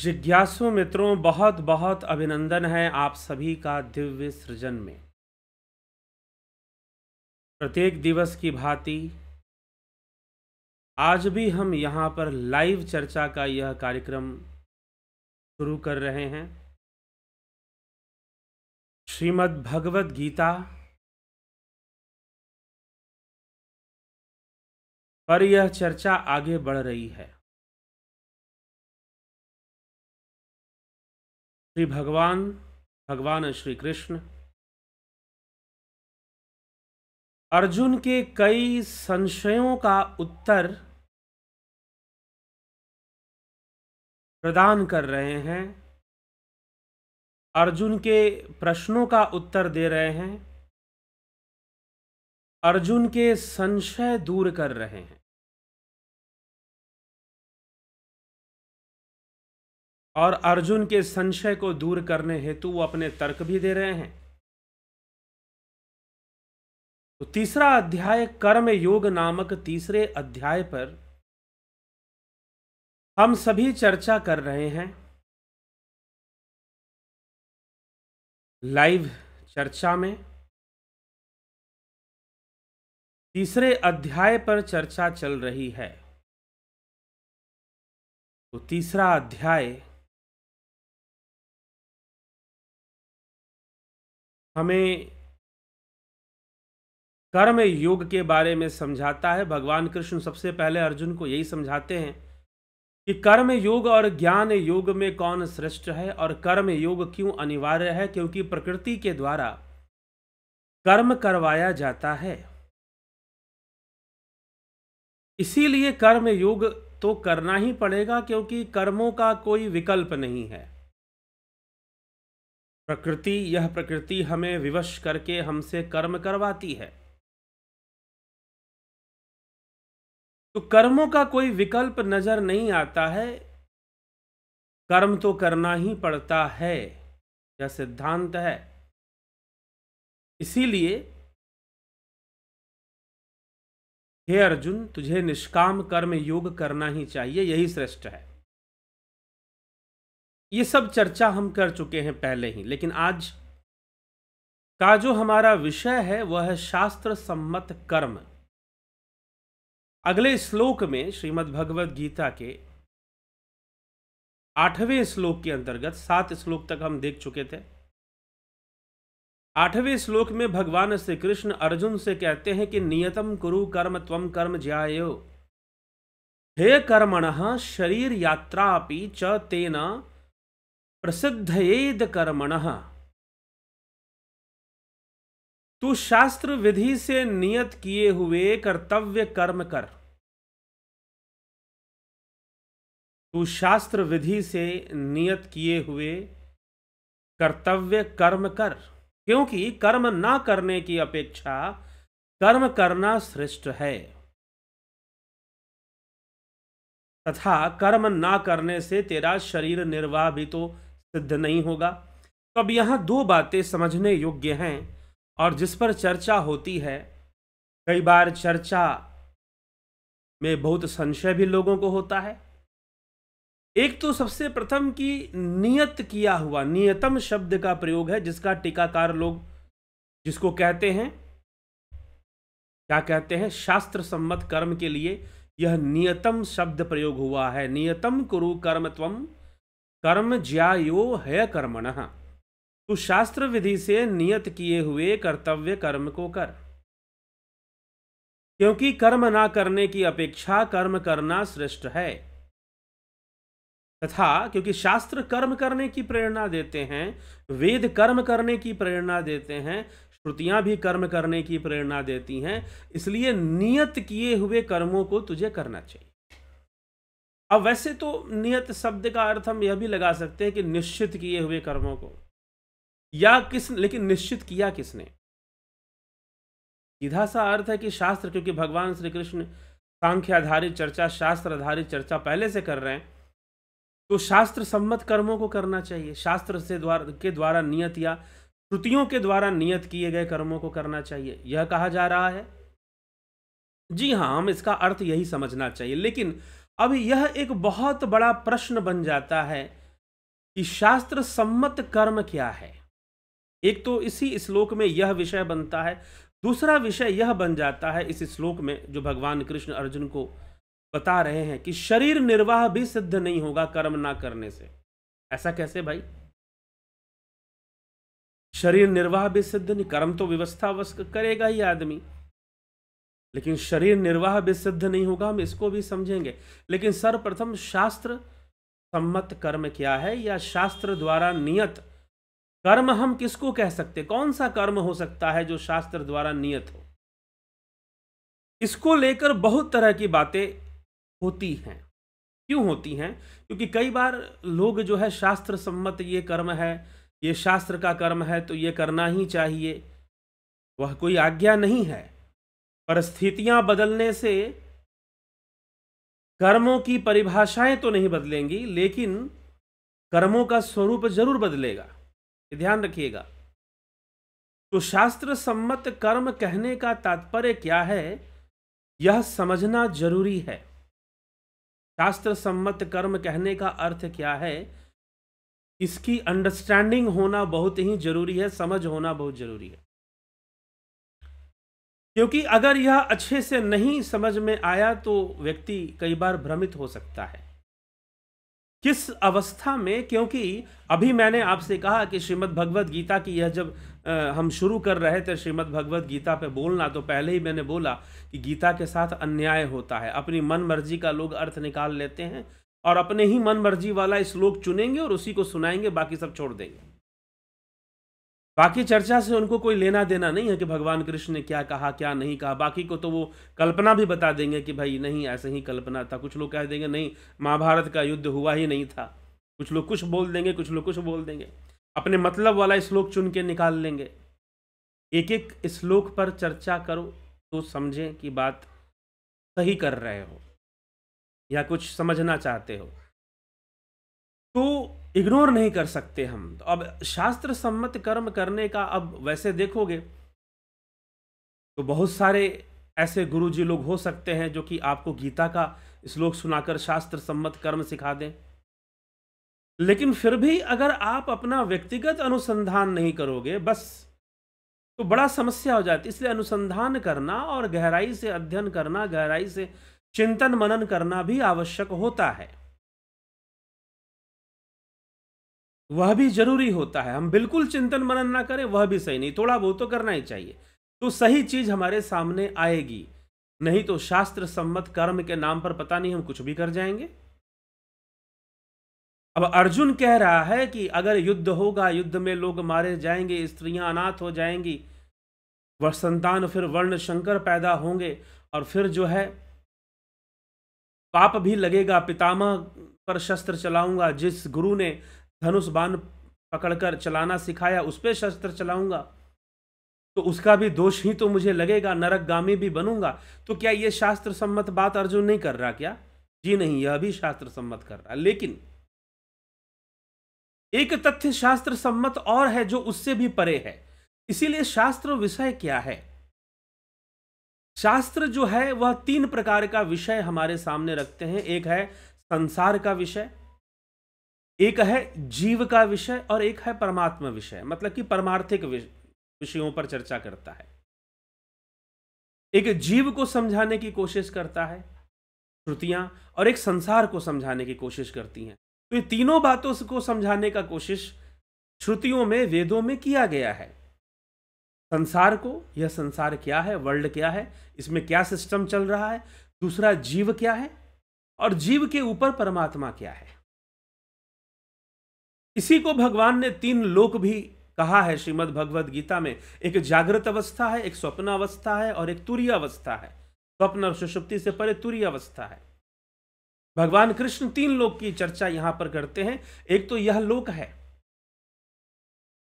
जिज्ञासु मित्रों बहुत बहुत अभिनंदन है आप सभी का दिव्य सृजन में प्रत्येक दिवस की भांति आज भी हम यहाँ पर लाइव चर्चा का यह कार्यक्रम शुरू कर रहे हैं श्रीमद् भगवद गीता पर यह चर्चा आगे बढ़ रही है श्री भगवान भगवान श्री कृष्ण अर्जुन के कई संशयों का उत्तर प्रदान कर रहे हैं अर्जुन के प्रश्नों का उत्तर दे रहे हैं अर्जुन के संशय दूर कर रहे हैं और अर्जुन के संशय को दूर करने हेतु वो अपने तर्क भी दे रहे हैं तो तीसरा अध्याय कर्म योग नामक तीसरे अध्याय पर हम सभी चर्चा कर रहे हैं लाइव चर्चा में तीसरे अध्याय पर चर्चा चल रही है तो तीसरा अध्याय हमें कर्म योग के बारे में समझाता है भगवान कृष्ण सबसे पहले अर्जुन को यही समझाते हैं कि कर्म योग और ज्ञान योग में कौन श्रेष्ठ है और कर्म योग क्यों अनिवार्य है क्योंकि प्रकृति के द्वारा कर्म करवाया जाता है इसीलिए कर्म योग तो करना ही पड़ेगा क्योंकि कर्मों का कोई विकल्प नहीं है प्रकृति यह प्रकृति हमें विवश करके हमसे कर्म करवाती है तो कर्मों का कोई विकल्प नजर नहीं आता है कर्म तो करना ही पड़ता है यह सिद्धांत है इसीलिए हे अर्जुन तुझे निष्काम कर्म योग करना ही चाहिए यही श्रेष्ठ है ये सब चर्चा हम कर चुके हैं पहले ही लेकिन आज का जो हमारा विषय है वह है शास्त्र सम्मत कर्म अगले श्लोक में श्रीमद् भगवद गीता के आठवें श्लोक के अंतर्गत सात श्लोक तक हम देख चुके थे आठवें श्लोक में भगवान श्री कृष्ण अर्जुन से कहते हैं कि नियतम कुरु कर्म त्वम कर्म ज्यायो हे कर्मण शरीर यात्रा च तेना प्रसिद्ध कर्मण तू शास्त्र विधि से नियत किए हुए कर्तव्य कर्म कर तू शास्त्र विधि से नियत किए हुए कर्तव्य कर्म कर क्योंकि कर्म ना करने की अपेक्षा कर्म करना श्रेष्ठ है तथा कर्म ना करने से तेरा शरीर निर्वाह भी तो सिद्ध नहीं होगा तो अब यहाँ दो बातें समझने योग्य हैं और जिस पर चर्चा होती है कई बार चर्चा में बहुत संशय भी लोगों को होता है एक तो सबसे प्रथम की नियत किया हुआ नियतम शब्द का प्रयोग है जिसका टीकाकार लोग जिसको कहते हैं क्या कहते हैं शास्त्र सम्मत कर्म के लिए यह नियतम शब्द प्रयोग हुआ है नियतम कुरु कर्म तम कर्म ज्यायो है कर्मण तू शास्त्र विधि से नियत किए हुए कर्तव्य कर्म को कर क्योंकि कर्म ना करने की अपेक्षा कर्म करना श्रेष्ठ है तथा क्योंकि शास्त्र कर्म करने की प्रेरणा देते हैं वेद कर्म करने की प्रेरणा देते हैं श्रुतियां भी कर्म करने की प्रेरणा देती हैं इसलिए नियत किए हुए कर्मों को तुझे करना चाहिए अब वैसे तो नियत शब्द का अर्थ हम यह भी लगा सकते हैं कि निश्चित किए हुए कर्मों को या किस लेकिन निश्चित किया किसने सीधा सा अर्थ है कि शास्त्र क्योंकि भगवान श्री कृष्ण सांख्य आधारित चर्चा शास्त्र आधारित चर्चा पहले से कर रहे हैं तो शास्त्र सम्मत कर्मों को करना चाहिए शास्त्र से द्वार के द्वारा नियत या श्रुतियों के द्वारा नियत किए गए कर्मों को करना चाहिए यह कहा जा रहा है जी हाँ हम इसका अर्थ यही समझना चाहिए लेकिन अब यह एक बहुत बड़ा प्रश्न बन जाता है कि शास्त्र सम्मत कर्म क्या है एक तो इसी श्लोक में यह विषय बनता है दूसरा विषय यह बन जाता है इस श्लोक में जो भगवान कृष्ण अर्जुन को बता रहे हैं कि शरीर निर्वाह भी सिद्ध नहीं होगा कर्म ना करने से ऐसा कैसे भाई शरीर निर्वाह भी सिद्ध नहीं कर्म तो व्यवस्था करेगा ही आदमी लेकिन शरीर निर्वाह भी सिद्ध नहीं होगा हम इसको भी समझेंगे लेकिन सर्वप्रथम शास्त्र सम्मत कर्म क्या है या शास्त्र द्वारा नियत कर्म हम किसको कह सकते कौन सा कर्म हो सकता है जो शास्त्र द्वारा नियत हो इसको लेकर बहुत तरह की बातें होती हैं क्यों होती हैं क्योंकि कई बार लोग जो है शास्त्र सम्मत ये कर्म है ये शास्त्र का कर्म है तो ये करना ही चाहिए वह कोई आज्ञा नहीं है परिस्थितियां बदलने से कर्मों की परिभाषाएं तो नहीं बदलेंगी लेकिन कर्मों का स्वरूप जरूर बदलेगा ध्यान रखिएगा तो शास्त्र सम्मत कर्म कहने का तात्पर्य क्या है यह समझना जरूरी है शास्त्र सम्मत कर्म कहने का अर्थ क्या है इसकी अंडरस्टैंडिंग होना बहुत ही जरूरी है समझ होना बहुत जरूरी है क्योंकि अगर यह अच्छे से नहीं समझ में आया तो व्यक्ति कई बार भ्रमित हो सकता है किस अवस्था में क्योंकि अभी मैंने आपसे कहा कि श्रीमद् भगवद गीता की यह जब आ, हम शुरू कर रहे थे श्रीमद् भगवद गीता पे बोलना तो पहले ही मैंने बोला कि गीता के साथ अन्याय होता है अपनी मन मर्जी का लोग अर्थ निकाल लेते हैं और अपने ही मन मर्जी वाला श्लोक चुनेंगे और उसी को सुनाएंगे बाकी सब छोड़ देंगे बाकी चर्चा से उनको कोई लेना देना नहीं है कि भगवान कृष्ण ने क्या कहा क्या नहीं कहा बाकी को तो वो कल्पना भी बता देंगे कि भाई नहीं ऐसे ही कल्पना था कुछ लोग कह देंगे नहीं महाभारत का युद्ध हुआ ही नहीं था कुछ लोग कुछ बोल देंगे कुछ लोग कुछ बोल देंगे अपने मतलब वाला श्लोक चुन के निकाल लेंगे एक एक श्लोक पर चर्चा करो तो समझें कि बात सही कर रहे हो या कुछ समझना चाहते हो इग्नोर नहीं कर सकते हम तो अब शास्त्र सम्मत कर्म करने का अब वैसे देखोगे तो बहुत सारे ऐसे गुरु जी लोग हो सकते हैं जो कि आपको गीता का श्लोक सुनाकर शास्त्र सम्मत कर्म सिखा दें लेकिन फिर भी अगर आप अपना व्यक्तिगत अनुसंधान नहीं करोगे बस तो बड़ा समस्या हो जाती इसलिए अनुसंधान करना और गहराई से अध्ययन करना गहराई से चिंतन मनन करना भी आवश्यक होता है वह भी जरूरी होता है हम बिल्कुल चिंतन मनन ना करें वह भी सही नहीं थोड़ा बहुत तो करना ही चाहिए तो सही चीज हमारे सामने आएगी नहीं तो शास्त्र सम्मत कर्म के नाम पर पता नहीं हम कुछ भी कर जाएंगे अब अर्जुन कह रहा है कि अगर युद्ध होगा युद्ध में लोग मारे जाएंगे स्त्रियां अनाथ हो जाएंगी वह संतान फिर वर्ण शंकर पैदा होंगे और फिर जो है पाप भी लगेगा पितामह पर शस्त्र चलाऊंगा जिस गुरु ने धनुष बाण पकड़कर चलाना सिखाया उस पर शस्त्र चलाऊंगा तो उसका भी दोष ही तो मुझे लगेगा नरक गामी भी बनूंगा तो क्या यह शास्त्र सम्मत बात अर्जुन नहीं कर रहा क्या जी नहीं यह भी शास्त्र सम्मत कर रहा लेकिन एक तथ्य शास्त्र सम्मत और है जो उससे भी परे है इसीलिए शास्त्र विषय क्या है शास्त्र जो है वह तीन प्रकार का विषय हमारे सामने रखते हैं एक है संसार का विषय एक है जीव का विषय और एक है परमात्मा विषय मतलब कि परमार्थिक विषयों पर चर्चा करता है एक जीव को समझाने की कोशिश करता है श्रुतियां और एक संसार को समझाने की कोशिश करती हैं तो ये तीनों बातों को समझाने का कोशिश श्रुतियों में वेदों में किया गया है संसार को यह संसार क्या है वर्ल्ड क्या है इसमें क्या सिस्टम चल रहा है दूसरा जीव क्या है और जीव के ऊपर परमात्मा क्या है इसी को भगवान ने तीन लोक भी कहा है श्रीमद् भगवद गीता में एक जागृत अवस्था है एक स्वप्न अवस्था है और एक तुरीय अवस्था है स्वप्न और सुषुप्ति से परे तुरीय अवस्था है भगवान कृष्ण तीन लोक की चर्चा यहां पर करते हैं एक तो यह लोक है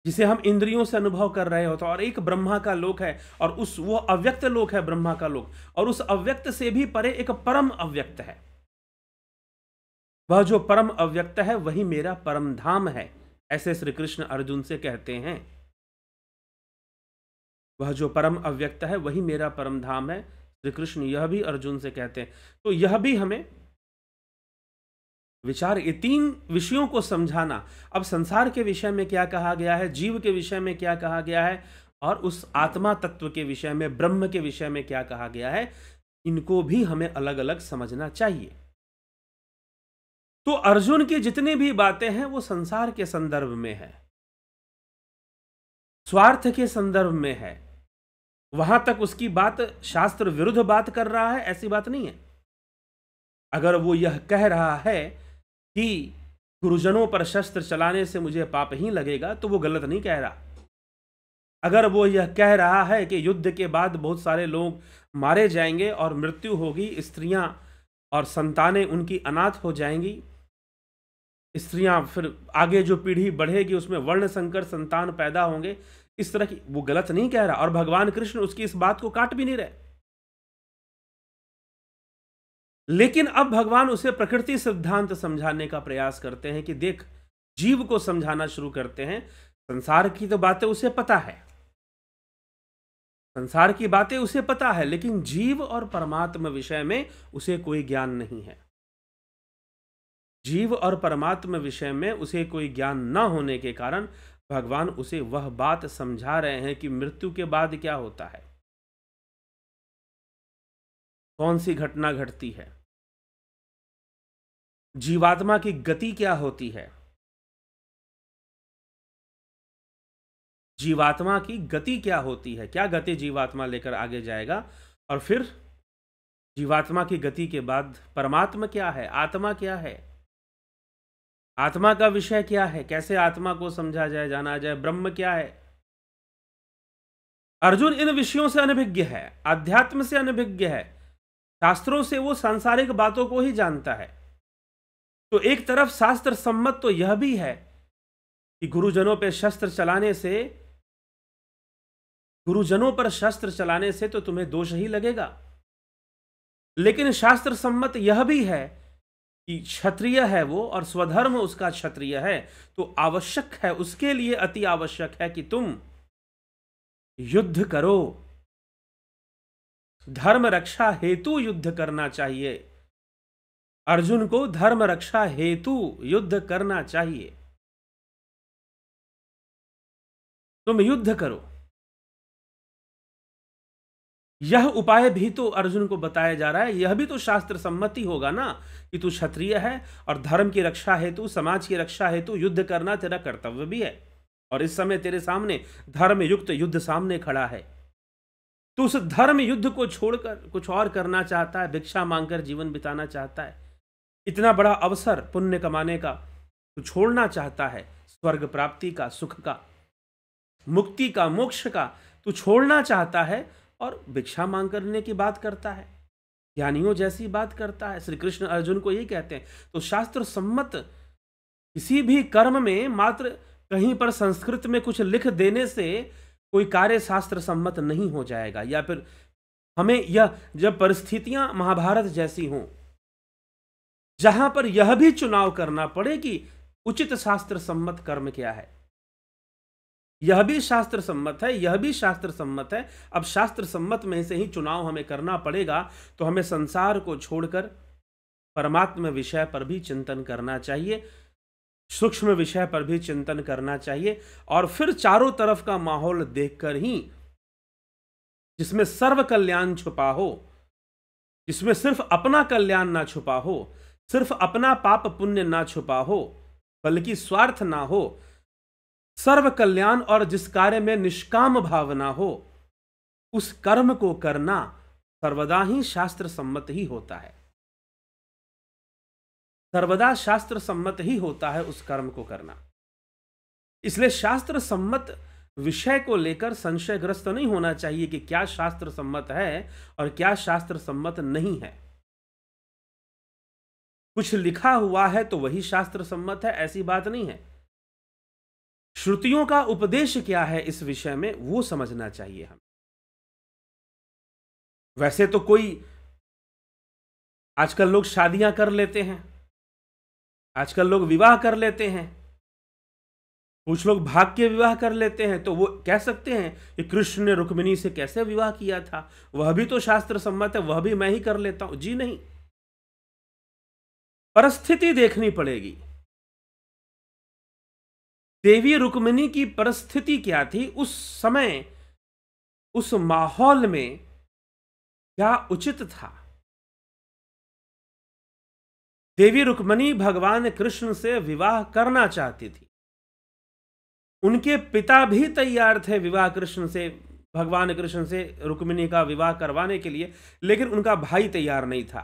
जिसे हम इंद्रियों से अनुभव कर रहे होते और एक ब्रह्मा का लोक है और उस वो अव्यक्त लोक है ब्रह्मा का लोक और उस अव्यक्त से भी परे एक परम अव्यक्त है वह जो परम अव्यक्त है वही मेरा परम धाम है ऐसे श्री कृष्ण अर्जुन से कहते हैं वह जो परम अव्यक्त है वही मेरा परम धाम है श्री कृष्ण यह भी अर्जुन से कहते हैं तो यह भी हमें विचार ये तीन विषयों को समझाना अब संसार के विषय में क्या कहा गया है जीव के विषय में क्या कहा गया है और उस आत्मा तत्व के विषय में ब्रह्म के विषय में क्या कहा गया है इनको भी हमें अलग अलग समझना चाहिए तो अर्जुन की जितनी भी बातें हैं वो संसार के संदर्भ में है स्वार्थ के संदर्भ में है वहां तक उसकी बात शास्त्र विरुद्ध बात कर रहा है ऐसी बात नहीं है अगर वो यह कह रहा है कि गुरुजनों पर शस्त्र चलाने से मुझे पाप ही लगेगा तो वो गलत नहीं कह रहा अगर वो यह कह रहा है कि युद्ध के बाद बहुत सारे लोग मारे जाएंगे और मृत्यु होगी स्त्रियां और संतानें उनकी अनाथ हो जाएंगी स्त्रियां फिर आगे जो पीढ़ी बढ़ेगी उसमें वर्ण संकर संतान पैदा होंगे इस तरह की वो गलत नहीं कह रहा और भगवान कृष्ण उसकी इस बात को काट भी नहीं रहे लेकिन अब भगवान उसे प्रकृति सिद्धांत समझाने का प्रयास करते हैं कि देख जीव को समझाना शुरू करते हैं संसार की तो बातें उसे पता है संसार की बातें उसे पता है लेकिन जीव और परमात्मा विषय में उसे कोई ज्ञान नहीं है जीव और परमात्मा विषय में उसे कोई ज्ञान न होने के कारण भगवान उसे वह बात समझा रहे हैं कि मृत्यु के बाद क्या होता है कौन सी घटना घटती है जीवात्मा की गति क्या होती है जीवात्मा की गति क्या होती है क्या गति जीवात्मा लेकर आगे जाएगा और फिर जीवात्मा की गति के बाद परमात्मा क्या है आत्मा क्या है आत्मा का विषय क्या है कैसे आत्मा को समझा जाए जाना जाए ब्रह्म क्या है अर्जुन इन विषयों से अनभिज्ञ है अध्यात्म से अनभिज्ञ है शास्त्रों से वो सांसारिक बातों को ही जानता है तो एक तरफ शास्त्र सम्मत तो यह भी है कि गुरुजनों पर शस्त्र चलाने से गुरुजनों पर शस्त्र चलाने से तो तुम्हें दोष ही लगेगा लेकिन शास्त्र सम्मत यह भी है कि क्षत्रिय है वो और स्वधर्म उसका क्षत्रिय है तो आवश्यक है उसके लिए अति आवश्यक है कि तुम युद्ध करो धर्म रक्षा हेतु युद्ध करना चाहिए अर्जुन को धर्म रक्षा हेतु युद्ध करना चाहिए तुम युद्ध करो यह उपाय भी तो अर्जुन को बताया जा रहा है यह भी तो शास्त्र सम्मति होगा ना कि तू क्षत्रिय है और धर्म की रक्षा हेतु समाज की रक्षा हेतु युद्ध करना तेरा कर्तव्य भी है और इस समय तेरे सामने धर्म युक्त युद्ध सामने खड़ा है तू उस धर्म युद्ध को छोड़कर कुछ और करना चाहता है भिक्षा मांगकर जीवन बिताना चाहता है इतना बड़ा अवसर पुण्य कमाने का तू छोड़ना चाहता है स्वर्ग प्राप्ति का सुख का मुक्ति का मोक्ष का तू छोड़ना चाहता है और भिक्षा मांग करने की बात करता है ज्ञानियों जैसी बात करता है श्री कृष्ण अर्जुन को यही कहते हैं तो शास्त्र सम्मत किसी भी कर्म में मात्र कहीं पर संस्कृत में कुछ लिख देने से कोई कार्य शास्त्र सम्मत नहीं हो जाएगा या फिर हमें यह जब परिस्थितियां महाभारत जैसी हों जहां पर यह भी चुनाव करना पड़े कि उचित शास्त्र सम्मत कर्म क्या है यह भी शास्त्र सम्मत है यह भी शास्त्र सम्मत है अब शास्त्र सम्मत में से ही चुनाव हमें करना पड़ेगा तो हमें संसार को छोड़कर परमात्म विषय पर भी चिंतन करना चाहिए सूक्ष्म विषय पर भी चिंतन करना चाहिए और फिर चारों तरफ का माहौल देखकर ही जिसमें सर्व कल्याण छुपा हो जिसमें सिर्फ अपना कल्याण ना छुपा हो सिर्फ अपना पाप पुण्य ना छुपा हो बल्कि स्वार्थ ना हो सर्व कल्याण और जिस कार्य में निष्काम भावना हो उस कर्म को करना सर्वदा ही शास्त्र सम्मत ही होता है सर्वदा शास्त्र सम्मत ही होता है उस कर्म को करना इसलिए शास्त्र सम्मत विषय को लेकर संशयग्रस्त नहीं होना चाहिए कि क्या शास्त्र सम्मत है और क्या शास्त्र सम्मत नहीं है कुछ लिखा हुआ है तो वही शास्त्र सम्मत है ऐसी बात नहीं है श्रुतियों का उपदेश क्या है इस विषय में वो समझना चाहिए हम वैसे तो कोई आजकल लोग शादियां कर लेते हैं आजकल लोग विवाह कर लेते हैं कुछ लोग भाग के विवाह कर लेते हैं तो वो कह सकते हैं कि कृष्ण ने रुक्मिणी से कैसे विवाह किया था वह भी तो शास्त्र सम्मत है वह भी मैं ही कर लेता हूं जी नहीं परिस्थिति देखनी पड़ेगी देवी रुक्मिणी की परिस्थिति क्या थी उस समय उस माहौल में क्या उचित था देवी रुक्मणी भगवान कृष्ण से विवाह करना चाहती थी उनके पिता भी तैयार थे विवाह कृष्ण से भगवान कृष्ण से रुक्मिणी का विवाह करवाने के लिए लेकिन उनका भाई तैयार नहीं था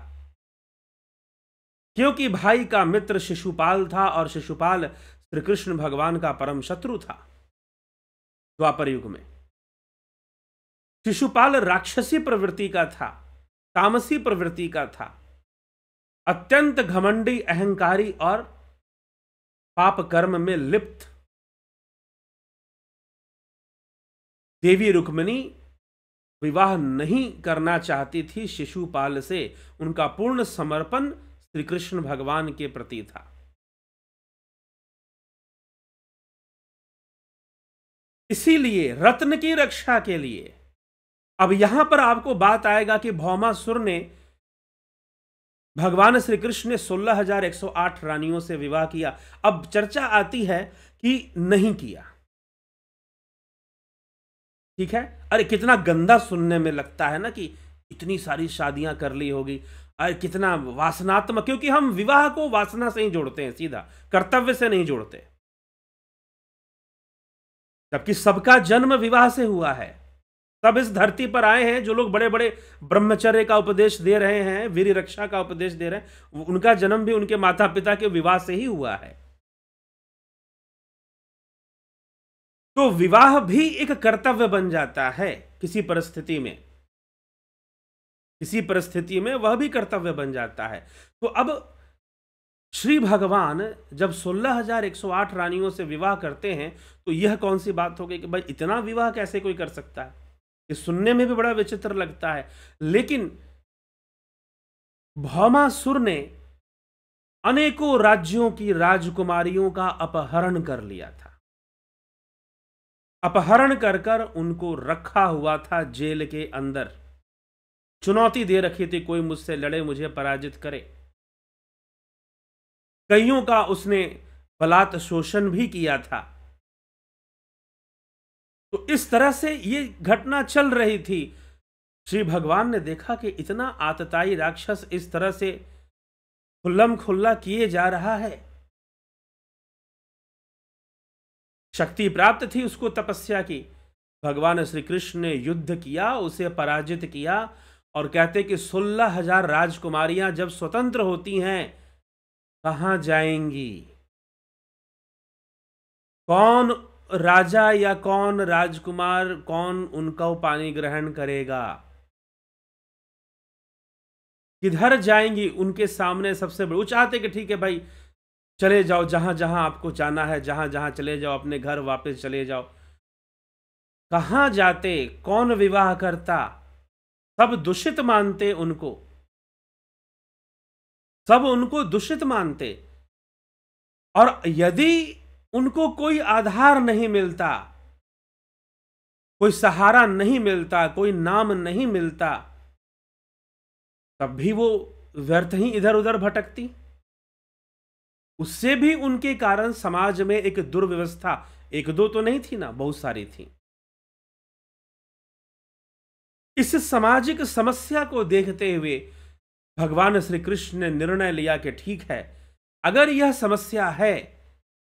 क्योंकि भाई का मित्र शिशुपाल था और शिशुपाल श्री कृष्ण भगवान का परम शत्रु था द्वापर युग में शिशुपाल राक्षसी प्रवृत्ति का था तामसी प्रवृत्ति का था अत्यंत घमंडी अहंकारी और पाप कर्म में लिप्त देवी रुक्मिणी विवाह नहीं करना चाहती थी शिशुपाल से उनका पूर्ण समर्पण श्री कृष्ण भगवान के प्रति था इसीलिए रत्न की रक्षा के लिए अब यहां पर आपको बात आएगा कि भौमासुर ने भगवान श्री कृष्ण ने 16,108 रानियों से विवाह किया अब चर्चा आती है कि नहीं किया ठीक है अरे कितना गंदा सुनने में लगता है ना कि इतनी सारी शादियां कर ली होगी अरे कितना वासनात्मक क्योंकि हम विवाह को वासना से ही जोड़ते हैं सीधा कर्तव्य से नहीं जोड़ते जबकि सबका जन्म विवाह से हुआ है सब इस धरती पर आए हैं जो लोग बड़े बड़े ब्रह्मचर्य का उपदेश दे रहे हैं वीर रक्षा का उपदेश दे रहे हैं उनका जन्म भी उनके माता पिता के विवाह से ही हुआ है तो विवाह भी एक कर्तव्य बन जाता है किसी परिस्थिति में किसी परिस्थिति में वह भी कर्तव्य बन जाता है तो अब श्री भगवान जब 16,108 रानियों से विवाह करते हैं तो यह कौन सी बात हो गई कि भाई इतना विवाह कैसे कोई कर सकता है ये सुनने में भी बड़ा विचित्र लगता है लेकिन भौमासुर ने अनेकों राज्यों की राजकुमारियों का अपहरण कर लिया था अपहरण कर कर उनको रखा हुआ था जेल के अंदर चुनौती दे रखी थी कोई मुझसे लड़े मुझे पराजित करे कईयों का उसने बलात् शोषण भी किया था तो इस तरह से ये घटना चल रही थी श्री भगवान ने देखा कि इतना आतताई राक्षस इस तरह से खुल्लम खुल्ला किए जा रहा है शक्ति प्राप्त थी उसको तपस्या की भगवान श्री कृष्ण ने युद्ध किया उसे पराजित किया और कहते कि सोलह हजार राजकुमारियां जब स्वतंत्र होती हैं कहाँ जाएंगी कौन राजा या कौन राजकुमार कौन उनका पानी ग्रहण करेगा किधर जाएंगी उनके सामने सबसे बड़े वो चाहते कि ठीक है भाई चले जाओ जहां जहां आपको जाना है जहां जहां चले जाओ अपने घर वापस चले जाओ कहां जाते कौन विवाह करता सब दूषित मानते उनको सब उनको दूषित मानते और यदि उनको कोई आधार नहीं मिलता कोई सहारा नहीं मिलता कोई नाम नहीं मिलता तब भी वो व्यर्थ ही इधर उधर भटकती उससे भी उनके कारण समाज में एक दुर्व्यवस्था एक दो तो नहीं थी ना बहुत सारी थी इस सामाजिक समस्या को देखते हुए भगवान श्री कृष्ण ने निर्णय लिया कि ठीक है अगर यह समस्या है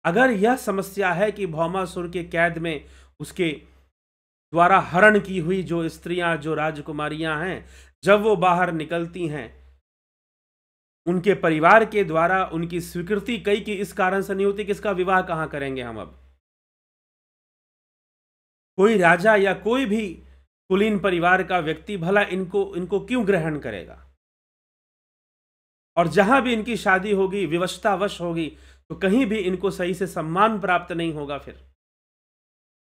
अगर यह समस्या है कि भौमासुर के कैद में उसके द्वारा हरण की हुई जो स्त्रियां जो राजकुमारियां हैं जब वो बाहर निकलती हैं उनके परिवार के द्वारा उनकी स्वीकृति कई की इस कारण से नहीं होती कि इसका विवाह कहां करेंगे हम अब कोई राजा या कोई भी कुलीन परिवार का व्यक्ति भला इनको इनको क्यों ग्रहण करेगा और जहां भी इनकी शादी होगी विवशतावश होगी तो कहीं भी इनको सही से सम्मान प्राप्त नहीं होगा फिर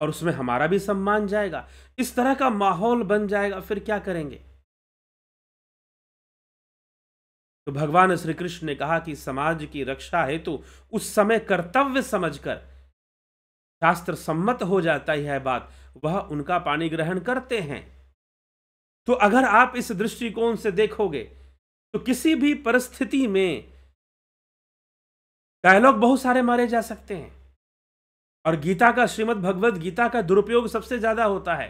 और उसमें हमारा भी सम्मान जाएगा इस तरह का माहौल बन जाएगा फिर क्या करेंगे तो भगवान श्री कृष्ण ने कहा कि समाज की रक्षा हेतु तो उस समय कर्तव्य समझकर शास्त्र सम्मत हो जाता है बात वह उनका पाणी ग्रहण करते हैं तो अगर आप इस दृष्टिकोण से देखोगे तो किसी भी परिस्थिति में डायलॉग बहुत सारे मारे जा सकते हैं और गीता का श्रीमद भगवत गीता का दुरुपयोग सबसे ज्यादा होता है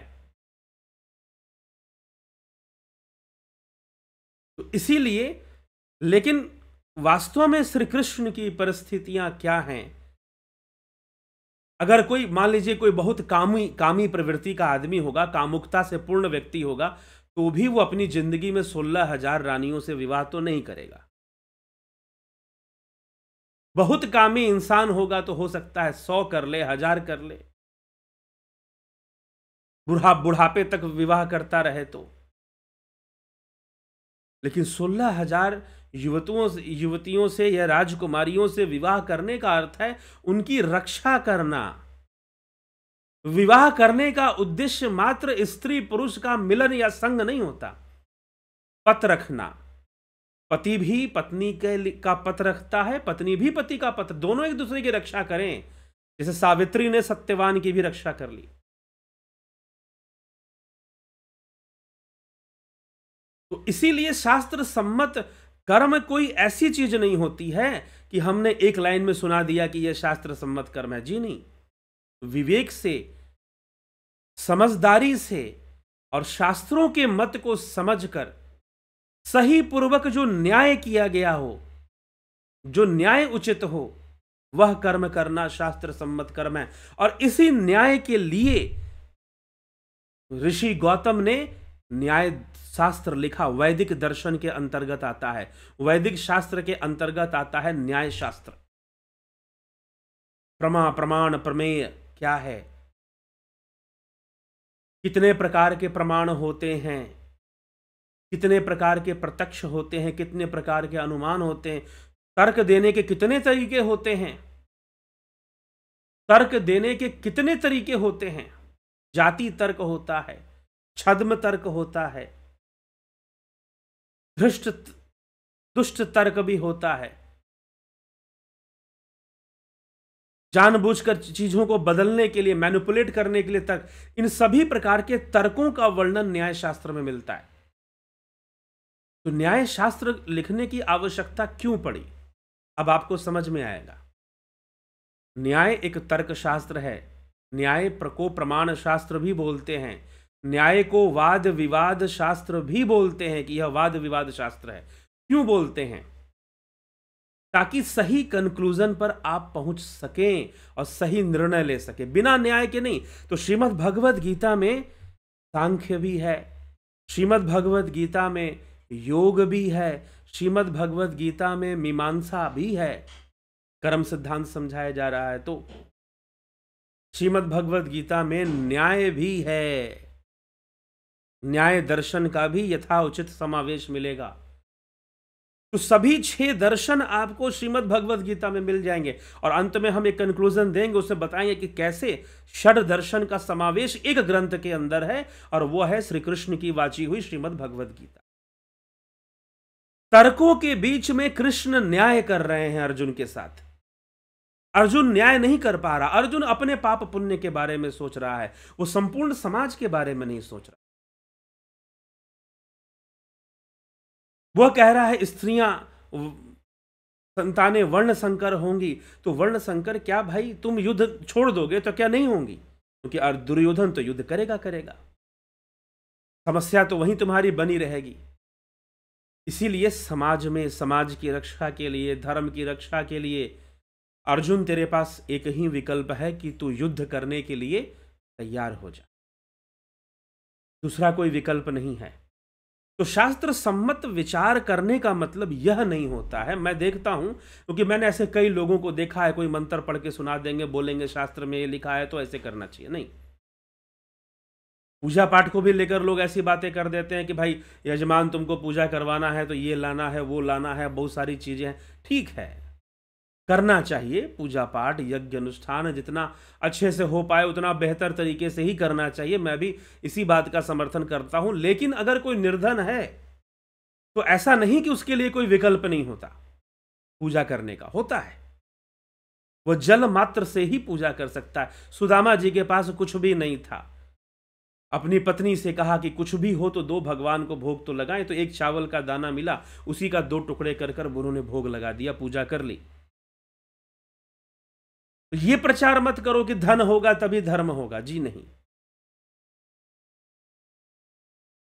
तो इसीलिए लेकिन वास्तव में श्री कृष्ण की परिस्थितियां क्या हैं अगर कोई मान लीजिए कोई बहुत कामी कामी प्रवृत्ति का आदमी होगा कामुकता से पूर्ण व्यक्ति होगा तो भी वो अपनी जिंदगी में सोलह हजार रानियों से विवाह तो नहीं करेगा बहुत कामी इंसान होगा तो हो सकता है सौ कर ले हजार कर ले बुढ़ा बुढ़ापे तक विवाह करता रहे तो लेकिन सोलह हजार युवतों युवतियों से या राजकुमारियों से विवाह करने का अर्थ है उनकी रक्षा करना विवाह करने का उद्देश्य मात्र स्त्री पुरुष का मिलन या संग नहीं होता पत रखना पति भी पत्नी के का पत रखता है पत्नी भी पति का पत दोनों एक दूसरे की रक्षा करें जैसे सावित्री ने सत्यवान की भी रक्षा कर ली तो इसीलिए शास्त्र सम्मत कर्म कोई ऐसी चीज नहीं होती है कि हमने एक लाइन में सुना दिया कि यह शास्त्र सम्मत कर्म है जी नहीं विवेक से समझदारी से और शास्त्रों के मत को समझकर सही पूर्वक जो न्याय किया गया हो जो न्याय उचित हो वह कर्म करना शास्त्र सम्मत कर्म है और इसी न्याय के लिए ऋषि गौतम ने न्याय शास्त्र लिखा वैदिक दर्शन के अंतर्गत आता है वैदिक शास्त्र के अंतर्गत आता है न्याय शास्त्र प्रमा प्रमाण प्रमेय क्या है कितने प्रकार के प्रमाण होते हैं कितने प्रकार के प्रत्यक्ष होते हैं कितने प्रकार के अनुमान होते हैं तर्क देने के कितने तरीके होते हैं तर्क देने के कितने तरीके होते हैं जाति तर्क होता है छद्म तर्क होता है दुष्ट तर्क भी होता है जानबूझकर चीज़ों को बदलने के लिए मैनुपुलेट करने के लिए तर्क इन सभी प्रकार के तर्कों का वर्णन न्याय शास्त्र में मिलता है तो न्याय शास्त्र लिखने की आवश्यकता क्यों पड़ी अब आपको समझ में आएगा न्याय एक तर्क शास्त्र है न्याय को प्रमाण शास्त्र भी बोलते हैं न्याय को वाद विवाद शास्त्र भी बोलते हैं कि यह वाद विवाद शास्त्र है क्यों बोलते हैं ताकि सही कंक्लूजन पर आप पहुंच सकें और सही निर्णय ले सकें बिना न्याय के नहीं तो श्रीमद् भगवद गीता में सांख्य भी है श्रीमद् भगवद गीता में योग भी है श्रीमद् भगवद गीता में मीमांसा भी है कर्म सिद्धांत समझाया जा रहा है तो श्रीमद् भगवद गीता में न्याय भी है न्याय दर्शन का भी यथाउचित समावेश मिलेगा तो सभी छह दर्शन आपको श्रीमद् भगवत गीता में मिल जाएंगे और अंत में हम एक कंक्लूजन देंगे उसे बताएंगे कि कैसे षड दर्शन का समावेश एक ग्रंथ के अंदर है और वो है श्री कृष्ण की वाची हुई श्रीमद् भगवद गीता तर्कों के बीच में कृष्ण न्याय कर रहे हैं अर्जुन के साथ अर्जुन न्याय नहीं कर पा रहा अर्जुन अपने पाप पुण्य के बारे में सोच रहा है वो संपूर्ण समाज के बारे में नहीं सोच रहा वह कह रहा है स्त्रियां संताने वर्ण संकर होंगी तो वर्ण संकर क्या भाई तुम युद्ध छोड़ दोगे तो क्या नहीं होंगी क्योंकि तो दुर्योधन तो युद्ध करेगा करेगा समस्या तो वहीं तुम्हारी बनी रहेगी इसीलिए समाज में समाज की रक्षा के लिए धर्म की रक्षा के लिए अर्जुन तेरे पास एक ही विकल्प है कि तू युद्ध करने के लिए तैयार हो जा दूसरा कोई विकल्प नहीं है तो शास्त्र सम्मत विचार करने का मतलब यह नहीं होता है मैं देखता हूं क्योंकि मैंने ऐसे कई लोगों को देखा है कोई मंत्र पढ़ के सुना देंगे बोलेंगे शास्त्र में ये लिखा है तो ऐसे करना चाहिए नहीं पूजा पाठ को भी लेकर लोग ऐसी बातें कर देते हैं कि भाई यजमान तुमको पूजा करवाना है तो ये लाना है वो लाना है बहुत सारी चीज़ें हैं ठीक है करना चाहिए पूजा पाठ यज्ञ अनुष्ठान जितना अच्छे से हो पाए उतना बेहतर तरीके से ही करना चाहिए मैं भी इसी बात का समर्थन करता हूं लेकिन अगर कोई निर्धन है तो ऐसा नहीं कि उसके लिए कोई विकल्प नहीं होता पूजा करने का होता है वह जल मात्र से ही पूजा कर सकता है सुदामा जी के पास कुछ भी नहीं था अपनी पत्नी से कहा कि कुछ भी हो तो दो भगवान को भोग तो लगाएं तो एक चावल का दाना मिला उसी का दो टुकड़े कर कर उन्होंने भोग लगा दिया पूजा कर ली तो ये प्रचार मत करो कि धन होगा तभी धर्म होगा जी नहीं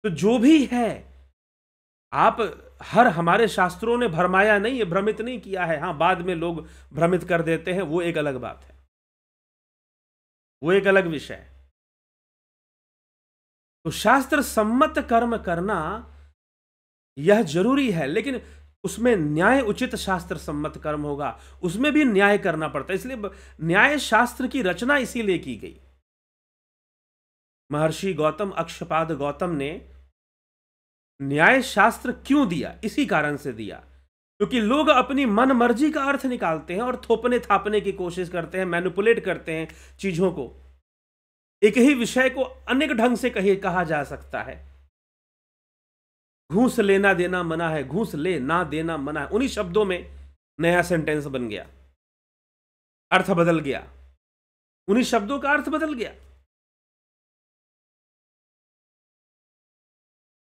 तो जो भी है आप हर हमारे शास्त्रों ने भरमाया नहीं है भ्रमित नहीं किया है हाँ बाद में लोग भ्रमित कर देते हैं वो एक अलग बात है वो एक अलग विषय है तो शास्त्र सम्मत कर्म करना यह जरूरी है लेकिन उसमें न्याय उचित शास्त्र सम्मत कर्म होगा उसमें भी न्याय करना पड़ता है इसलिए न्याय शास्त्र की रचना इसीलिए की गई महर्षि गौतम अक्षपाद गौतम ने न्याय शास्त्र क्यों दिया इसी कारण से दिया क्योंकि लोग अपनी मन मर्जी का अर्थ निकालते हैं और थोपने थापने की कोशिश करते हैं मैनिपुलेट करते हैं चीजों को एक ही विषय को अनेक ढंग से कही कहा जा सकता है घूस लेना देना मना है घूस ले ना देना मना है उन्हीं शब्दों में नया सेंटेंस बन गया अर्थ बदल गया उन्हीं शब्दों का अर्थ बदल गया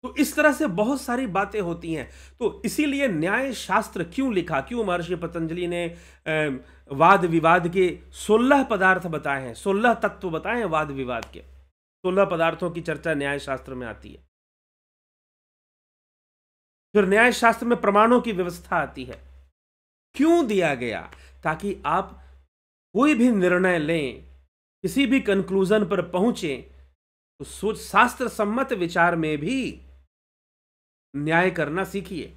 तो इस तरह से बहुत सारी बातें होती हैं तो इसीलिए न्याय शास्त्र क्यों लिखा क्यों महर्षि पतंजलि ने वाद विवाद के सोलह पदार्थ बताए हैं सोलह तत्व बताए हैं वाद विवाद के सोलह पदार्थों की चर्चा न्याय शास्त्र में आती है फिर न्याय शास्त्र में प्रमाणों की व्यवस्था आती है क्यों दिया गया ताकि आप कोई भी निर्णय लें किसी भी कंक्लूजन पर पहुंचे तो सोच शास्त्र सम्मत विचार में भी न्याय करना सीखिए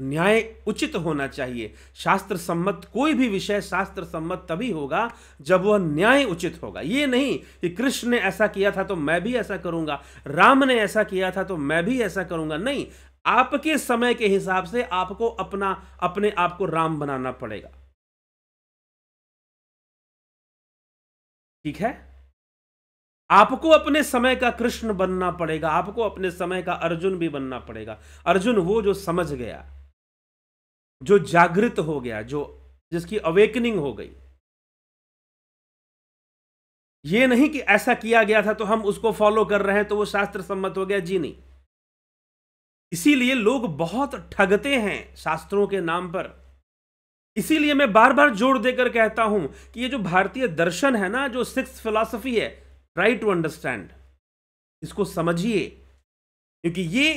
न्याय उचित होना चाहिए शास्त्र सम्मत कोई भी विषय शास्त्र सम्मत तभी होगा जब वह न्याय उचित होगा ये नहीं कि कृष्ण ने ऐसा किया था तो मैं भी ऐसा करूंगा राम ने ऐसा किया था तो मैं भी ऐसा करूंगा नहीं आपके समय के हिसाब से आपको अपना अपने आप को राम बनाना पड़ेगा ठीक है आपको अपने समय का कृष्ण बनना पड़ेगा आपको अपने समय का अर्जुन भी बनना पड़ेगा अर्जुन वो जो समझ गया जो जागृत हो गया जो जिसकी अवेकनिंग हो गई ये नहीं कि ऐसा किया गया था तो हम उसको फॉलो कर रहे हैं तो वो शास्त्र सम्मत हो गया जी नहीं इसीलिए लोग बहुत ठगते हैं शास्त्रों के नाम पर इसीलिए मैं बार बार जोर देकर कहता हूं कि ये जो भारतीय दर्शन है ना जो सिक्स फिलॉसफी है राइट टू अंडरस्टैंड इसको समझिए क्योंकि ये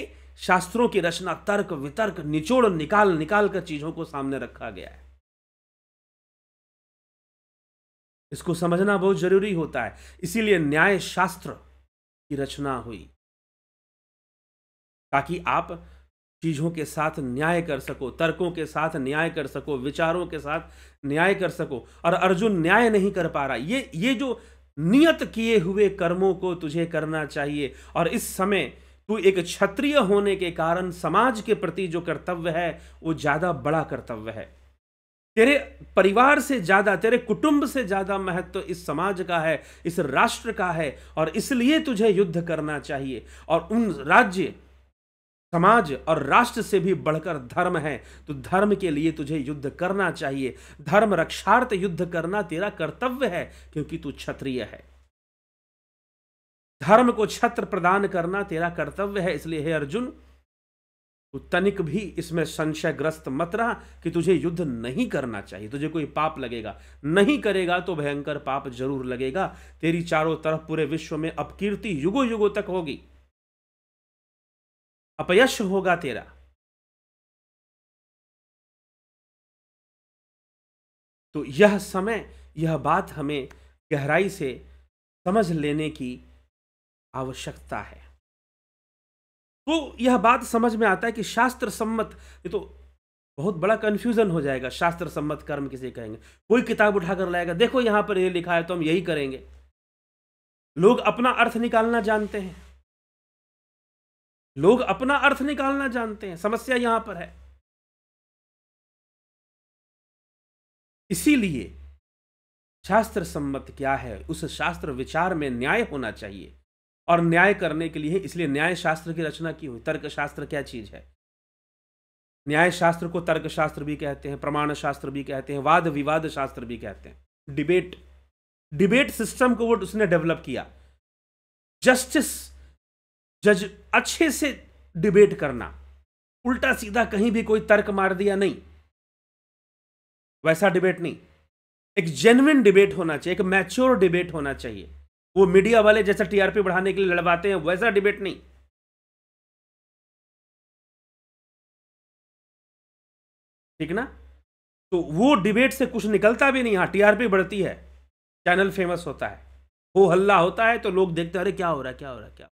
शास्त्रों की रचना तर्क वितर्क निचोड़ निकाल निकाल कर चीजों को सामने रखा गया है इसको समझना बहुत जरूरी होता है इसीलिए न्याय शास्त्र की रचना हुई ताकि आप चीजों के साथ न्याय कर सको तर्कों के साथ न्याय कर सको विचारों के साथ न्याय कर सको और अर्जुन न्याय नहीं कर पा रहा ये ये जो नियत किए हुए कर्मों को तुझे करना चाहिए और इस समय तू एक क्षत्रिय होने के कारण समाज के प्रति जो कर्तव्य है वो ज़्यादा बड़ा कर्तव्य है तेरे परिवार से ज़्यादा तेरे कुटुंब से ज़्यादा महत्व तो इस समाज का है इस राष्ट्र का है और इसलिए तुझे युद्ध करना चाहिए और उन राज्य समाज और राष्ट्र से भी बढ़कर धर्म है तो धर्म के लिए तुझे युद्ध करना चाहिए धर्म रक्षार्थ युद्ध करना तेरा कर्तव्य है क्योंकि तू क्षत्रिय है धर्म को छत्र प्रदान करना तेरा कर्तव्य है इसलिए हे अर्जुन तू तनिक भी इसमें संशयग्रस्त मत रहा कि तुझे युद्ध नहीं करना चाहिए तुझे कोई पाप लगेगा नहीं करेगा तो भयंकर पाप जरूर लगेगा तेरी चारों तरफ पूरे विश्व में अपकीर्ति युगो युगो तक होगी अपयश होगा तेरा तो यह समय यह बात हमें गहराई से समझ लेने की आवश्यकता है तो यह बात समझ में आता है कि शास्त्र सम्मत ये तो बहुत बड़ा कंफ्यूजन हो जाएगा शास्त्र सम्मत कर्म किसे कहेंगे कोई किताब उठाकर लाएगा देखो यहां पर यह लिखा है तो हम यही करेंगे लोग अपना अर्थ निकालना जानते हैं लोग अपना अर्थ निकालना जानते हैं समस्या यहां पर है इसीलिए शास्त्र सम्मत क्या है उस शास्त्र विचार में न्याय होना चाहिए और न्याय करने के लिए इसलिए न्याय शास्त्र की रचना की हुई तर्क शास्त्र क्या चीज़ है न्याय शास्त्र को तर्क शास्त्र भी कहते हैं प्रमाण शास्त्र भी कहते हैं वाद विवाद शास्त्र भी कहते हैं डिबेट डिबेट सिस्टम को वो उसने डेवलप किया जस्टिस जज अच्छे से डिबेट करना उल्टा सीधा कहीं भी कोई तर्क मार दिया नहीं वैसा डिबेट नहीं एक जेन्युन डिबेट होना चाहिए एक मैच्योर डिबेट होना चाहिए वो मीडिया वाले जैसा टीआरपी बढ़ाने के लिए लड़वाते हैं वैसा डिबेट नहीं ठीक ना तो वो डिबेट से कुछ निकलता भी नहीं हाँ टीआरपी बढ़ती है चैनल फेमस होता है वो हल्ला होता है तो लोग देखते अरे क्या हो रहा है क्या हो रहा है क्या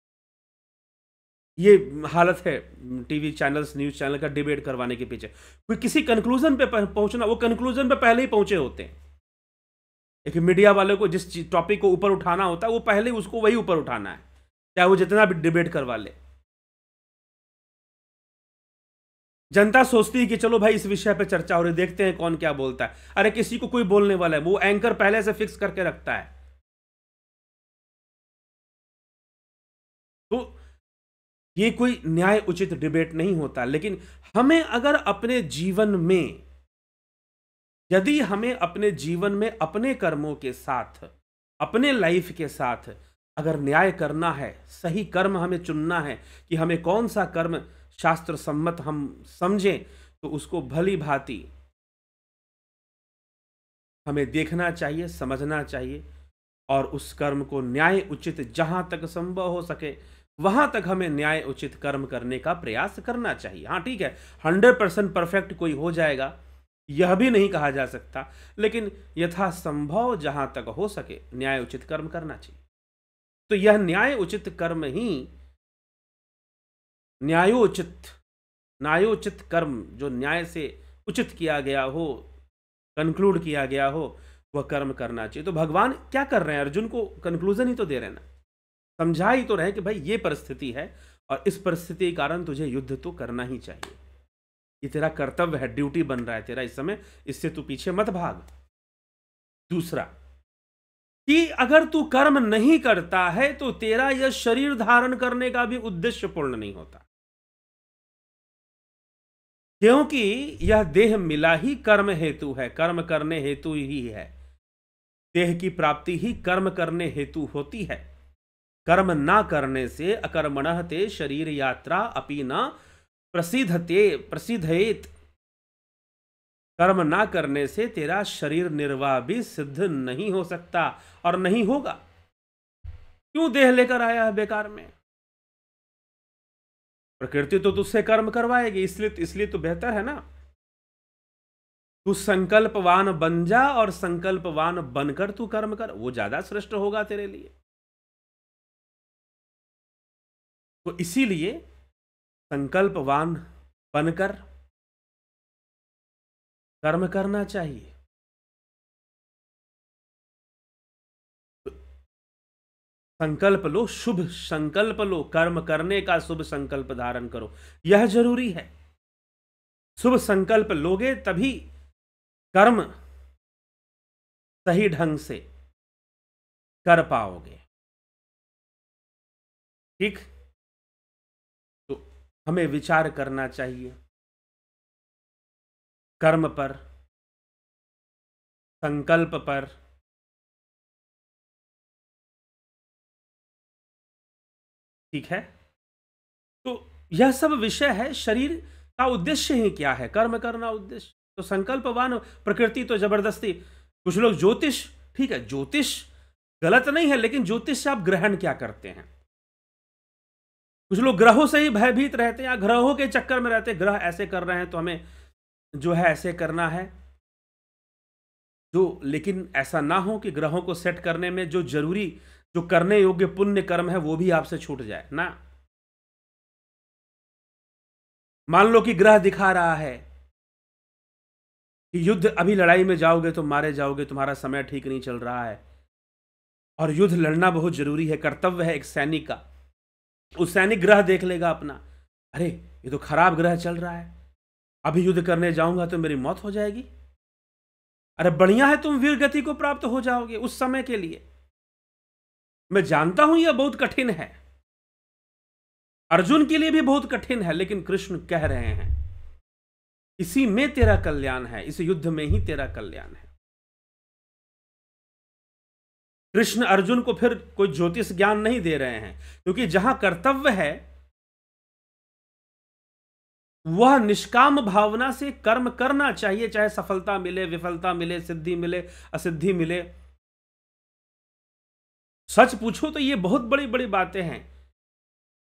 ये हालत है टीवी चैनल्स न्यूज़ चैनल का डिबेट करवाने के पीछे कोई किसी कंक्लूजन पे पहुंचना वो कंक्लूजन पे पहले ही पहुंचे होते हैं एक मीडिया वाले को जिस टॉपिक को ऊपर उठाना होता है वो पहले उसको वही ऊपर उठाना है चाहे वो जितना भी डिबेट करवा ले जनता सोचती है कि चलो भाई इस विषय पे चर्चा हो रही देखते हैं कौन क्या बोलता है अरे किसी को कोई बोलने वाला है वो एंकर पहले से फिक्स करके रखता है तो ये कोई न्याय उचित डिबेट नहीं होता लेकिन हमें अगर अपने जीवन में यदि हमें अपने जीवन में अपने कर्मों के साथ अपने लाइफ के साथ अगर न्याय करना है सही कर्म हमें चुनना है कि हमें कौन सा कर्म शास्त्र सम्मत हम समझें तो उसको भली भांति हमें देखना चाहिए समझना चाहिए और उस कर्म को न्याय उचित जहाँ तक संभव हो सके वहाँ तक हमें न्याय उचित कर्म करने का प्रयास करना चाहिए हाँ ठीक है हंड्रेड परसेंट परफेक्ट कोई हो जाएगा यह भी नहीं कहा जा सकता लेकिन यथासंभव जहां तक हो सके न्याय उचित कर्म करना चाहिए तो यह न्याय उचित कर्म ही न्यायोचित न्यायोचित कर्म जो न्याय से उचित किया गया हो कंक्लूड किया गया हो वह कर्म करना चाहिए तो भगवान क्या कर रहे हैं अर्जुन को कंक्लूजन ही तो दे रहे हैं ना समझा ही तो रहे कि भाई ये परिस्थिति है और इस परिस्थिति के कारण तुझे युद्ध तो करना ही चाहिए ये तेरा कर्तव्य है ड्यूटी बन रहा है तेरा इस समय इससे तू पीछे मत भाग दूसरा कि अगर तू कर्म नहीं करता है तो तेरा यह शरीर धारण करने का भी उद्देश्य पूर्ण नहीं होता क्योंकि यह देह मिला ही कर्म हेतु है कर्म करने हेतु ही है देह की प्राप्ति ही कर्म करने हेतु होती है कर्म ना करने से अकर्मण ते शरीर यात्रा अपी ना प्रसिद्धते प्रसिद्धेत कर्म ना करने से तेरा शरीर निर्वाह भी सिद्ध नहीं हो सकता और नहीं होगा क्यों देह लेकर आया है बेकार में प्रकृति तो तुझसे कर्म करवाएगी इसलिए इसलिए तो बेहतर है ना तू संकल्पवान बन जा और संकल्पवान बनकर तू कर्म कर वो ज्यादा श्रेष्ठ होगा तेरे लिए तो इसीलिए संकल्पवान बनकर कर्म करना चाहिए संकल्प लो शुभ संकल्प लो कर्म करने का शुभ संकल्प धारण करो यह जरूरी है शुभ संकल्प लोगे तभी कर्म सही ढंग से कर पाओगे ठीक हमें विचार करना चाहिए कर्म पर संकल्प पर ठीक है तो यह सब विषय है शरीर का उद्देश्य ही क्या है कर्म करना उद्देश्य तो संकल्पवान प्रकृति तो जबरदस्ती कुछ लोग ज्योतिष ठीक है ज्योतिष गलत नहीं है लेकिन ज्योतिष से आप ग्रहण क्या करते हैं कुछ लोग ग्रहों से ही भयभीत रहते हैं या ग्रहों के चक्कर में रहते हैं ग्रह ऐसे कर रहे हैं तो हमें जो है ऐसे करना है जो लेकिन ऐसा ना हो कि ग्रहों को सेट करने में जो जरूरी जो करने योग्य पुण्य कर्म है वो भी आपसे छूट जाए ना मान लो कि ग्रह दिखा रहा है कि युद्ध अभी लड़ाई में जाओगे तो मारे जाओगे तुम्हारा समय ठीक नहीं चल रहा है और युद्ध लड़ना बहुत जरूरी है कर्तव्य है एक सैनिक का उस ग्रह देख लेगा अपना अरे ये तो खराब ग्रह चल रहा है अभी युद्ध करने जाऊंगा तो मेरी मौत हो जाएगी अरे बढ़िया है तुम वीर गति को प्राप्त हो जाओगे उस समय के लिए मैं जानता हूं यह बहुत कठिन है अर्जुन के लिए भी बहुत कठिन है लेकिन कृष्ण कह रहे हैं इसी में तेरा कल्याण है इस युद्ध में ही तेरा कल्याण है कृष्ण अर्जुन को फिर कोई ज्योतिष ज्ञान नहीं दे रहे हैं क्योंकि जहां कर्तव्य है वह निष्काम भावना से कर्म करना चाहिए चाहे सफलता मिले विफलता मिले सिद्धि मिले असिद्धि मिले सच पूछो तो ये बहुत बड़ी बड़ी बातें हैं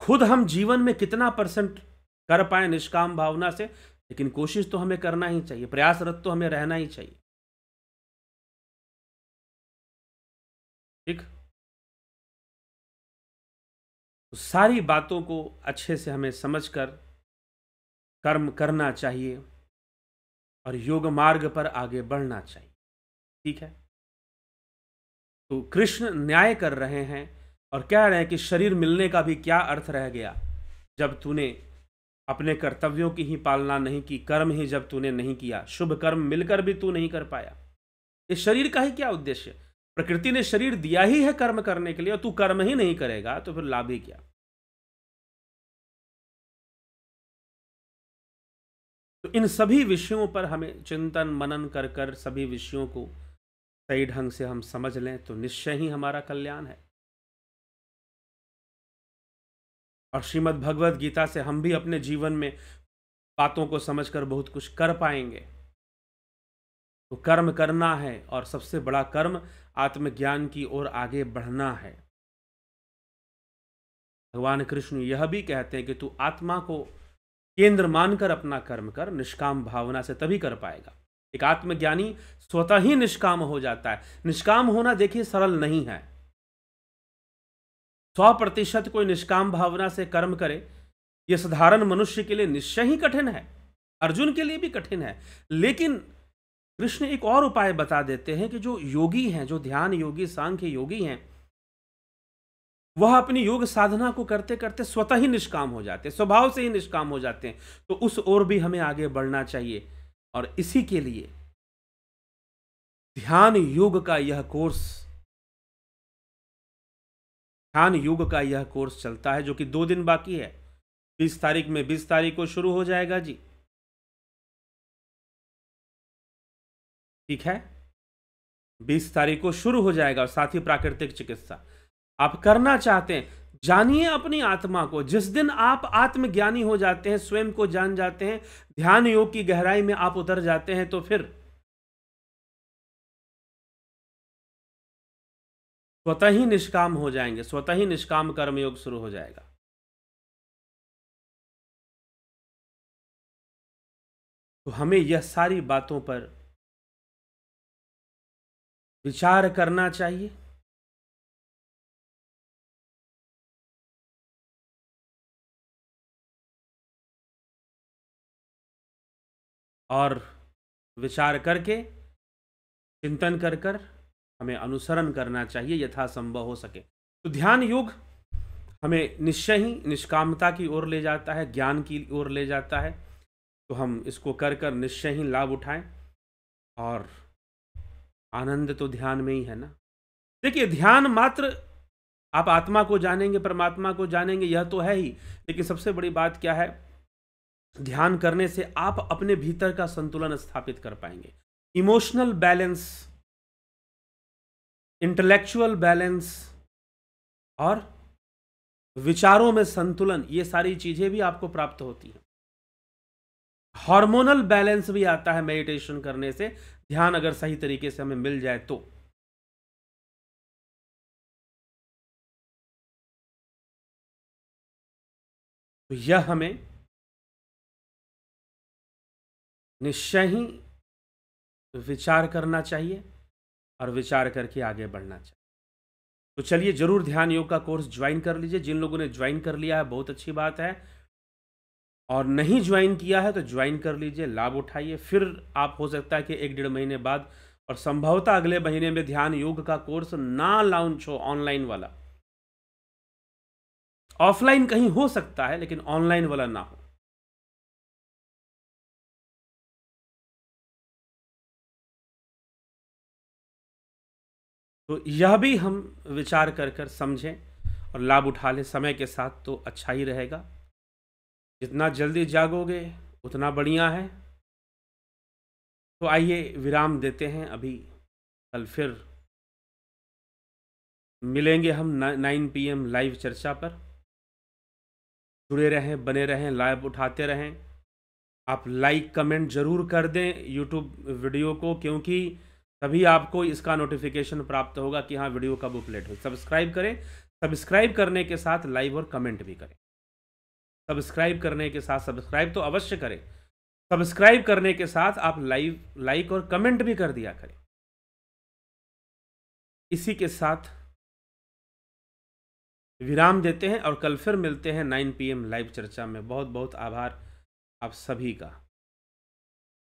खुद हम जीवन में कितना परसेंट कर पाए निष्काम भावना से लेकिन कोशिश तो हमें करना ही चाहिए प्रयासरत तो हमें रहना ही चाहिए ठीक तो सारी बातों को अच्छे से हमें समझकर कर्म करना चाहिए और योग मार्ग पर आगे बढ़ना चाहिए ठीक है तो कृष्ण न्याय कर रहे हैं और कह रहे हैं कि शरीर मिलने का भी क्या अर्थ रह गया जब तूने अपने कर्तव्यों की ही पालना नहीं की कर्म ही जब तूने नहीं किया शुभ कर्म मिलकर भी तू नहीं कर पाया इस शरीर का ही क्या उद्देश्य प्रकृति ने शरीर दिया ही है कर्म करने के लिए और तू कर्म ही नहीं करेगा तो फिर लाभ ही क्या तो इन सभी विषयों पर हमें चिंतन मनन कर कर सभी विषयों को सही ढंग से हम समझ लें तो निश्चय ही हमारा कल्याण है और श्रीमद् भगवत गीता से हम भी अपने जीवन में बातों को समझकर बहुत कुछ कर पाएंगे तो कर्म करना है और सबसे बड़ा कर्म आत्मज्ञान की ओर आगे बढ़ना है भगवान कृष्ण यह भी कहते हैं कि तू आत्मा को केंद्र मानकर अपना कर्म कर निष्काम भावना से तभी कर पाएगा एक आत्मज्ञानी स्वतः ही निष्काम हो जाता है निष्काम होना देखिए सरल नहीं है सौ प्रतिशत कोई निष्काम भावना से कर्म करे यह साधारण मनुष्य के लिए निश्चय ही कठिन है अर्जुन के लिए भी कठिन है लेकिन कृष्ण एक और उपाय बता देते हैं कि जो योगी हैं जो ध्यान योगी सांख्य योगी हैं वह अपनी योग साधना को करते करते स्वतः ही निष्काम हो जाते हैं स्वभाव से ही निष्काम हो जाते हैं तो उस ओर भी हमें आगे बढ़ना चाहिए और इसी के लिए ध्यान योग का यह कोर्स ध्यान योग का यह कोर्स चलता है जो कि दो दिन बाकी है बीस तारीख में बीस तारीख को शुरू हो जाएगा जी ठीक है बीस तारीख को शुरू हो जाएगा और साथ ही प्राकृतिक चिकित्सा आप करना चाहते हैं जानिए अपनी आत्मा को जिस दिन आप आत्मज्ञानी हो जाते हैं स्वयं को जान जाते हैं ध्यान योग की गहराई में आप उतर जाते हैं तो फिर स्वतः ही निष्काम हो जाएंगे स्वतः ही निष्काम कर्मयोग शुरू हो जाएगा तो हमें यह सारी बातों पर विचार करना चाहिए और विचार करके चिंतन कर कर हमें अनुसरण करना चाहिए संभव हो सके तो ध्यान युग हमें निश्चय ही निष्कामता की ओर ले जाता है ज्ञान की ओर ले जाता है तो हम इसको कर कर निश्चय ही लाभ उठाएं और आनंद तो ध्यान में ही है ना देखिए ध्यान मात्र आप आत्मा को जानेंगे परमात्मा को जानेंगे यह तो है ही लेकिन सबसे बड़ी बात क्या है ध्यान करने से आप अपने भीतर का संतुलन स्थापित कर पाएंगे इमोशनल बैलेंस इंटेलेक्चुअल बैलेंस और विचारों में संतुलन ये सारी चीज़ें भी आपको प्राप्त होती हैं हार्मोनल बैलेंस भी आता है मेडिटेशन करने से ध्यान अगर सही तरीके से हमें मिल जाए तो तो यह हमें निश्चय ही विचार करना चाहिए और विचार करके आगे बढ़ना चाहिए तो चलिए जरूर ध्यान योग का कोर्स ज्वाइन कर लीजिए जिन लोगों ने ज्वाइन कर लिया है बहुत अच्छी बात है और नहीं ज्वाइन किया है तो ज्वाइन कर लीजिए लाभ उठाइए फिर आप हो सकता है कि एक डेढ़ महीने बाद और संभवतः अगले महीने में ध्यान योग का कोर्स ना लॉन्च हो ऑनलाइन वाला ऑफलाइन कहीं हो सकता है लेकिन ऑनलाइन वाला ना हो तो यह भी हम विचार कर कर समझें और लाभ उठा लें समय के साथ तो अच्छा ही रहेगा जितना जल्दी जागोगे उतना बढ़िया है तो आइए विराम देते हैं अभी कल फिर मिलेंगे हम नाइन पी एम लाइव चर्चा पर जुड़े रहें बने रहें लाइव उठाते रहें आप लाइक कमेंट ज़रूर कर दें यूट्यूब वीडियो को क्योंकि तभी आपको इसका नोटिफिकेशन प्राप्त होगा कि हाँ वीडियो कब अपलेट हो सब्सक्राइब करें सब्सक्राइब करने के साथ लाइव और कमेंट भी करें सब्सक्राइब करने के साथ सब्सक्राइब तो अवश्य करें सब्सक्राइब करने के साथ आप लाइव लाइक और कमेंट भी कर दिया करें इसी के साथ विराम देते हैं और कल फिर मिलते हैं 9 पीएम लाइव चर्चा में बहुत बहुत आभार आप सभी का